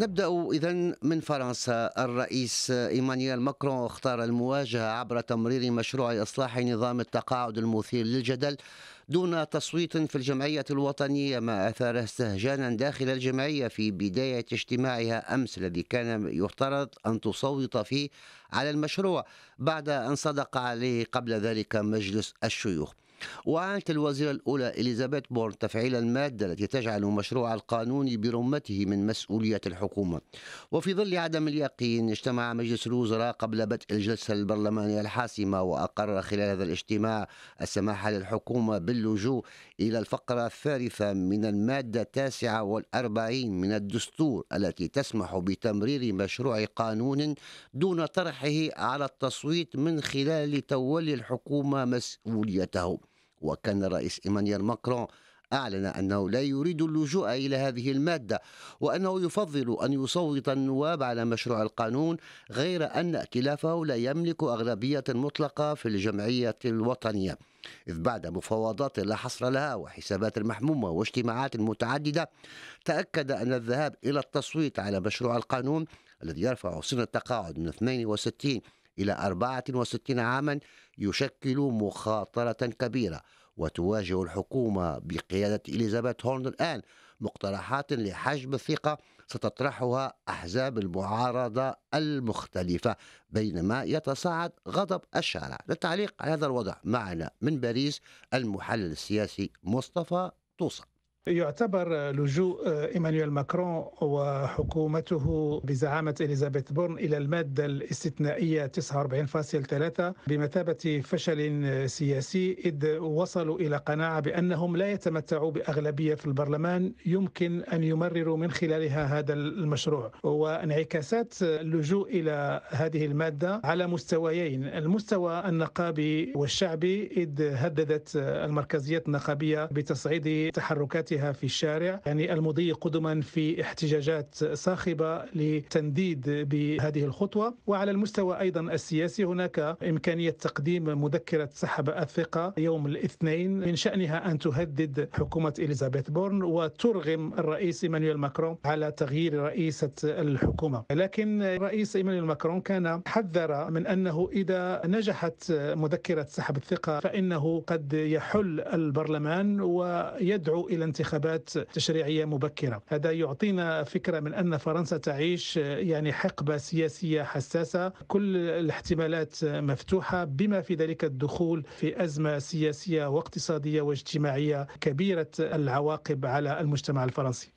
نبدا اذا من فرنسا الرئيس ايمانويل ماكرون اختار المواجهه عبر تمرير مشروع اصلاح نظام التقاعد المثير للجدل دون تصويت في الجمعيه الوطنيه ما اثار استهجانا داخل الجمعيه في بدايه اجتماعها امس الذي كان يفترض ان تصوت فيه على المشروع بعد ان صدق عليه قبل ذلك مجلس الشيوخ وأعلنت الوزيرة الأولى إليزابيث بورن تفعيل المادة التي تجعل مشروع القانون برمته من مسؤولية الحكومة وفي ظل عدم اليقين اجتمع مجلس الوزراء قبل بدء الجلسة البرلمانية الحاسمة وأقر خلال هذا الاجتماع السماح للحكومة باللجوء إلى الفقرة الثالثة من المادة التاسعة والأربعين من الدستور التي تسمح بتمرير مشروع قانون دون طرحه على التصويت من خلال تولي الحكومة مسؤوليته وكان الرئيس إيمانيال ماكرون أعلن أنه لا يريد اللجوء إلى هذه المادة وأنه يفضل أن يصوت النواب على مشروع القانون غير أن ائتلافه لا يملك أغلبية مطلقة في الجمعية الوطنية إذ بعد مفاوضات لا حصر لها وحسابات محمومة واجتماعات متعددة تأكد أن الذهاب إلى التصويت على مشروع القانون الذي يرفع سن التقاعد من 62 إلى 64 عاما يشكل مخاطرة كبيرة وتواجه الحكومة بقيادة إليزابيث هورن الآن مقترحات لحجم الثقة ستطرحها أحزاب المعارضة المختلفة بينما يتصاعد غضب الشارع للتعليق على هذا الوضع معنا من باريس المحلل السياسي مصطفى توصل يعتبر لجوء آه، ايمانويل ماكرون وحكومته بزعامه اليزابيث بورن الى الماده الاستثنائيه 49.3 بمثابه فشل آه، سياسي اذ وصلوا الى قناعه بانهم لا يتمتعوا باغلبيه في البرلمان يمكن ان يمرروا من خلالها هذا المشروع وانعكاسات اللجوء آه، الى هذه الماده على مستويين المستوى النقابي والشعبي اذ هددت المركزيات النقابيه بتصعيد تحركاتها حركتها في الشارع يعني المضي قدما في احتجاجات صاخبة لتنديد بهذه الخطوة وعلى المستوى أيضا السياسي هناك إمكانية تقديم مذكرة سحب الثقة يوم الاثنين من شأنها أن تهدد حكومة إليزابيث بورن وترغم الرئيس إيمانويل ماكرون على تغيير رئيسة الحكومة لكن الرئيس إيمانويل ماكرون كان حذر من أنه إذا نجحت مذكرة سحب الثقة فإنه قد يحل البرلمان ويدعو إلى انتخاب انتخابات تشريعيه مبكره هذا يعطينا فكره من ان فرنسا تعيش يعني حقبه سياسيه حساسه كل الاحتمالات مفتوحه بما في ذلك الدخول في ازمه سياسيه واقتصاديه واجتماعيه كبيره العواقب على المجتمع الفرنسي